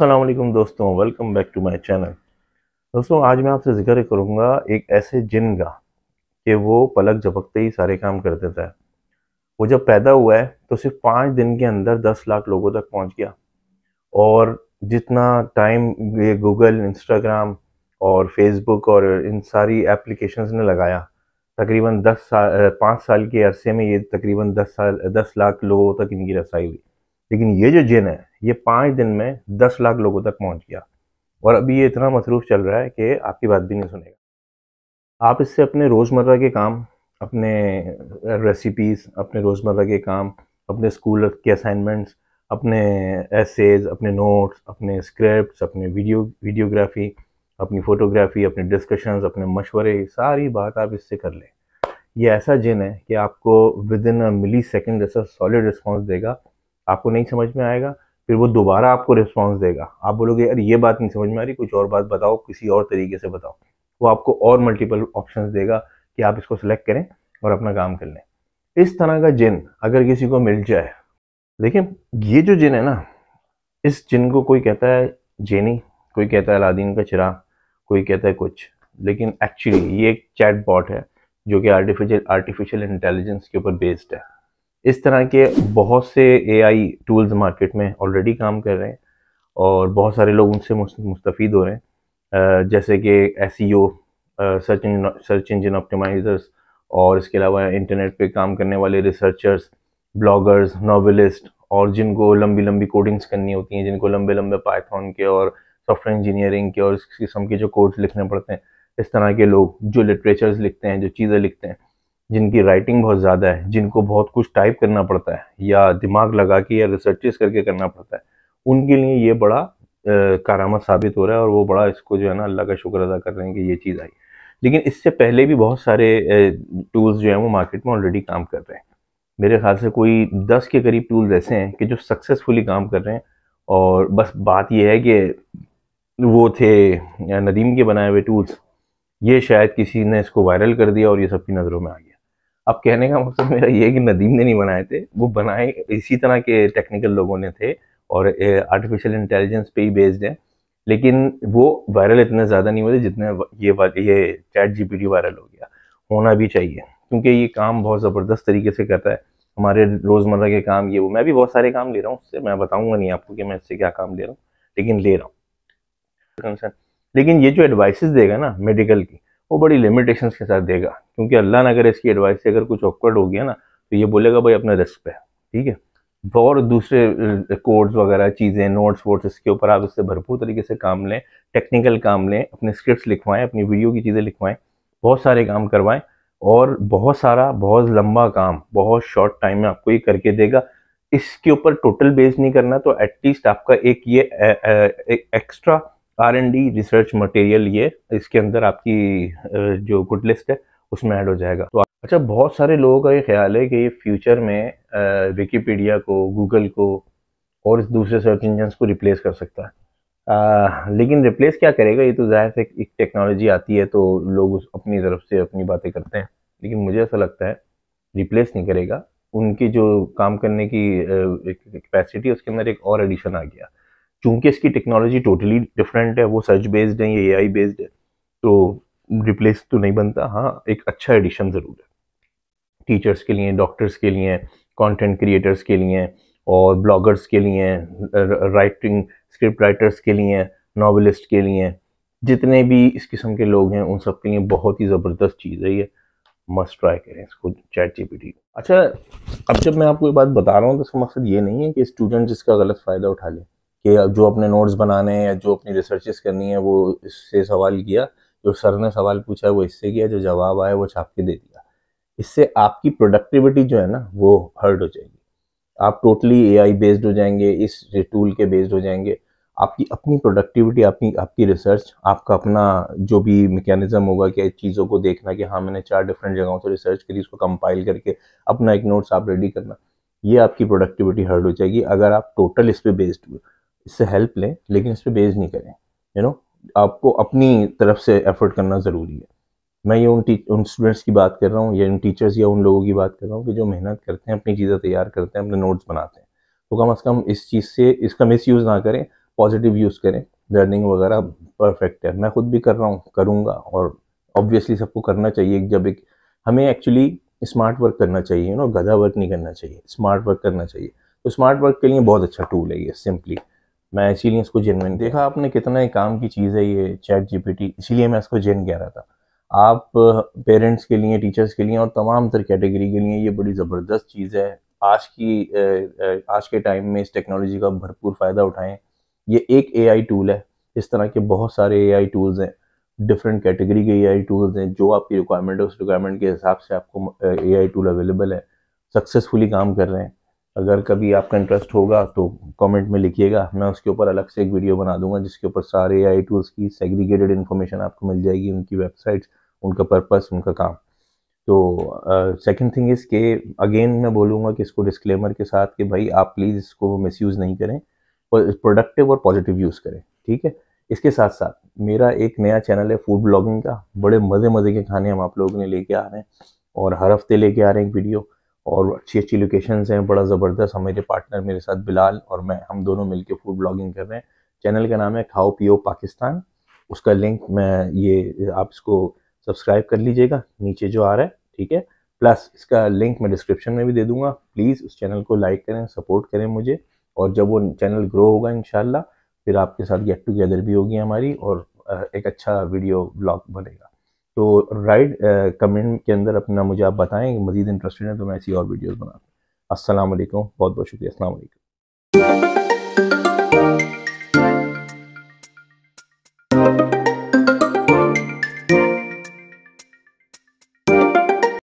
अल्लाम दोस्तों welcome back to my channel दोस्तों आज मैं आपसे जिक्र करूँगा एक ऐसे जिन का कि वो पलक झपकते ही सारे काम कर देता है वो जब पैदा हुआ है तो सिर्फ पाँच दिन के अंदर दस लाख लोगों तक पहुँच गया और जितना टाइम ये गूगल इंस्टाग्राम और फेसबुक और इन सारी एप्लीकेशंस ने लगाया तकरीबन दस साल पाँच साल के अरसे में ये तकरीबन दस साल दस लाख लोगों तक इनकी रसाई हुई लेकिन ये जो जिन है ये पाँच दिन में दस लाख लोगों तक पहुँच गया और अभी ये इतना मसरूफ़ चल रहा है कि आपकी बात भी नहीं सुनेगा आप इससे अपने रोज़मर्रा के काम अपने रेसिपीज़ अपने रोज़मर्रा के काम अपने स्कूल के असाइनमेंट्स अपने एसेज अपने नोट्स अपने स्क्रिप्ट अपने वीडियो वीडियोग्राफी अपनी फ़ोटोग्राफी अपने डिस्कशंस अपने मशवरे सारी बात आप इससे कर लें ये ऐसा जिन है कि आपको within a millisecond ऐसा सॉलिड रिस्पॉन्स देगा आपको नहीं समझ में आएगा फिर वो दोबारा आपको रिस्पॉन्स देगा आप बोलोगे यार ये बात नहीं समझ में आ रही कुछ और बात बताओ किसी और तरीके से बताओ वो आपको और मल्टीपल ऑप्शन देगा कि आप इसको सिलेक्ट करें और अपना काम कर लें इस तरह का जिन अगर किसी को मिल जाए लेकिन ये जो जिन है ना इस जिन को कोई कहता है जेनी कोई कहता है अलादीन का चिराग कोई कहता है कुछ लेकिन एक्चुअली ये एक चैट बॉट है जो कि आर्टिफिशियल आर्टिफिशियल इंटेलिजेंस के ऊपर बेस्ड है इस तरह के बहुत से एआई टूल्स मार्केट में ऑलरेडी काम कर रहे हैं और बहुत सारे लोग उनसे मुस्तफ़ीद हो रहे हैं जैसे कि S search search engine optimizers और इसके अलावा इंटरनेट पे काम करने वाले रिसर्चर्स ब्लॉगर्स नॉवलिस्ट और जिनको लंबी लंबी कोडिंग्स करनी होती हैं जिनको लंबे लंबे पाइथन के और सॉफ्टवेयर इंजीनियरिंग के और इस किस्म के जो कोड्स लिखने पड़ते हैं इस तरह के लोग जो लिटरेचर्स लिखते हैं जो चीज़ें लिखते हैं जिनकी राइटिंग बहुत ज़्यादा है जिनको बहुत कुछ टाइप करना पड़ता है या दिमाग लगा के या रिसर्चेस करके करना पड़ता है उनके लिए ये बड़ा कारामद साबित हो रहा है और वो बड़ा इसको जो है ना अल्लाह का शुक्र अदा कर रहे हैं कि ये चीज़ आई लेकिन इससे पहले भी बहुत सारे टूल्स जो हैं वो मार्केट में ऑलरेडी काम कर रहे हैं मेरे ख्याल से कोई दस के करीब टूल्स ऐसे हैं कि जो सक्सेसफुली काम कर रहे हैं और बस बात यह है कि वो थे नदीम के बनाए हुए टूल्स ये शायद किसी ने इसको वायरल कर दिया और ये सबकी नज़रों में आ गया अब कहने का मकसद मेरा ये है कि नदीम ने नहीं बनाए थे वो बनाए इसी तरह के टेक्निकल लोगों ने थे और आर्टिफिशियल इंटेलिजेंस पे ही बेस्ड है लेकिन वो वायरल इतने ज़्यादा नहीं हुए जितने ये ये चैट जी वायरल हो गया होना भी चाहिए क्योंकि ये काम बहुत ज़बरदस्त तरीके से करता है हमारे रोज़मर्रा के काम ये वो मैं भी बहुत सारे काम ले रहा हूँ उससे मैं बताऊँगा नहीं आपको कि मैं इससे क्या काम ले रहा हूँ लेकिन ले रहा हूँ लेकिन ये जो एडवाइसेस देगा ना मेडिकल की वो बड़ी लिमिटेशंस के साथ देगा क्योंकि अल्लाह ने अगर इसकी एडवाइस से अगर कुछ ऑकवर्ड हो गया ना तो ये बोलेगा भाई अपने रिस्क पे ठीक है और दूसरे कोड्स वगैरह चीज़ें नोट्स वोट्स इसके ऊपर आप इससे भरपूर तरीके से काम लें टेक्निकल काम लें अपने स्क्रिप्ट लिखवाएं अपनी वीडियो की चीज़ें लिखवाएं बहुत सारे काम करवाएं और बहुत सारा बहुत लंबा काम बहुत शॉर्ट टाइम में आपको ये करके देगा इसके ऊपर टोटल बेस नहीं करना तो एटलीस्ट आपका एक ये extra R and D research material ये इसके अंदर आपकी जो गुड लिस्ट है उसमें ऐड हो जाएगा तो अच्छा बहुत सारे लोगों का ये ख्याल है कि फ्यूचर में विकीपीडिया को गूगल को और इस दूसरे सर्च इंजन को रिप्लेस कर सकता है आ, लेकिन रिप्लेस क्या करेगा ये तो जाहिर से एक टेक्नोलॉजी आती है तो लोग उस अपनी तरफ से अपनी बातें करते हैं लेकिन मुझे ऐसा लगता है रिप्लेस नहीं करेगा उनकी जो काम करने की कैपेसिटी उसके अंदर एक और एडिशन आ गया चूंकि इसकी टेक्नोलॉजी टोटली डिफरेंट है वो सर्च बेस्ड है ये ए बेस्ड है तो रिप्लेस तो नहीं बनता हाँ एक अच्छा एडिशन ज़रूर है टीचर्स के लिए डॉक्टर्स के लिए कंटेंट क्रिएटर्स के लिए और ब्लॉगर्स के लिए राइटिंग स्क्रिप्ट राइटर्स के लिए नावलिस्ट के लिए जितने भी इस किस्म के लोग हैं उन सब के लिए बहुत ही ज़बरदस्त चीज़ है ये मस्ट ट्राई करें इसको चैट जी अच्छा अब जब मैं आपको ये बात बता रहा हूँ तो इसका मकसद ये नहीं है कि स्टूडेंट इसका गलत फ़ायदा उठा लें कि जो अपने नोट्स बनाने हैं या जो अपनी रिसर्चेस करनी है वो इससे सवाल किया जो सर ने सवाल पूछा है वो इससे किया जो जवाब आया वो छाप के दे दिया इससे आपकी प्रोडक्टिविटी जो है ना वो हर्ट हो जाएगी आप टोटली एआई बेस्ड हो जाएंगे इस टूल के बेस्ड हो जाएंगे आपकी अपनी प्रोडक्टिविटी आपकी आपकी रिसर्च आपका अपना जो भी मैकेनिज्म होगा कि चीज़ों को देखना कि हाँ मैंने चार डिफरेंट जगहों से रिसर्च करी उसको कंपाइल करके अपना एक नोट्स आप रेडी करना ये आपकी प्रोडक्टिविटी हर्ड हो जाएगी अगर आप टोटल इस पर बेस्ड हुए इससे हेल्प लें लेकिन इस पर बेस्ड नहीं करें यू you नो know? आपको अपनी तरफ से एफर्ट करना ज़रूरी है मैं ये उन उन स्टूडेंट्स की बात कर रहा हूँ या उन टीचर्स या उन लोगों की बात कर रहा हूँ कि जो मेहनत करते हैं अपनी चीज़ें तैयार करते हैं अपने नोट्स बनाते हैं तो कम अज़ कम इस चीज़ से इसका मिस यूज़ ना करें पॉजिटिव यूज़ करें लर्निंग वगैरह परफेक्ट है मैं खुद भी कर रहा हूँ करूँगा और ऑब्वियसली सबको करना चाहिए जब एक हमें एक्चुअली स्मार्ट वर्क करना चाहिए यू गधा वर्क नहीं करना चाहिए स्मार्ट वर्क करना चाहिए तो स्मार्ट वर्क के लिए बहुत अच्छा टूल है ये सिंपली मैं इसीलिए इसको जिन में देखा आपने कितना ही काम की चीज़ है ये चैट जीपीटी इसीलिए मैं इसको जिन कह रहा था आप पेरेंट्स के लिए टीचर्स के लिए और तमाम तर कैटेगरी के लिए ये बड़ी ज़बरदस्त चीज़ है आज की आज के टाइम में इस टेक्नोलॉजी का भरपूर फ़ायदा उठाएं ये एक ए टूल है इस तरह के बहुत सारे ए टूल्स हैं डिफरेंट कैटेगरी के ए टूल्स हैं जो आपकी रिक्वायरमेंट है उस रिक्वायरमेंट के हिसाब से आपको ए टूल अवेलेबल है सक्सेसफुली काम कर रहे हैं अगर कभी आपका इंटरेस्ट होगा तो कमेंट में लिखिएगा मैं उसके ऊपर अलग से एक वीडियो बना दूंगा जिसके ऊपर सारे आई टूल्स की सेग्रीगेटेड इन्फॉर्मेशन आपको मिल जाएगी उनकी वेबसाइट्स उनका पर्पस उनका काम तो सेकंड थिंग इज़ के अगेन मैं बोलूँगा कि इसको डिस्क्लेमर के साथ कि भाई आप प्लीज़ इसको मिस नहीं करें और प्रोडक्टिव और पॉजिटिव यूज़ करें ठीक है इसके साथ साथ मेरा एक नया चैनल है फूड ब्लॉगिंग का बड़े मज़े मज़े के खाने हम आप लोगों ने लेके आ रहे हैं और हर हफ्ते लेके आ रहे हैं एक वीडियो और अच्छी अच्छी लोकेशंस हैं बड़ा ज़बरदस्त हमारे पार्टनर मेरे साथ बिलाल और मैं हम दोनों मिलके फूड ब्लॉगिंग कर रहे हैं चैनल का नाम है खाओ पियो पाकिस्तान उसका लिंक मैं ये आप इसको सब्सक्राइब कर लीजिएगा नीचे जो आ रहा है ठीक है प्लस इसका लिंक मैं डिस्क्रिप्शन में भी दे दूंगा प्लीज़ उस चैनल को लाइक करें सपोर्ट करें मुझे और जब वो चैनल ग्रो होगा इन फिर आपके साथ गेट टुगेदर भी होगी हमारी और एक अच्छा वीडियो ब्लॉग बनेगा तो राइट कमेंट uh, के अंदर अपना मुझे आप बताएं मज़ीद इंटरेस्टेड हैं तो मैं ऐसी और वीडियोज़ बनाता हूँ असलम बहुत बहुत शुक्रिया असल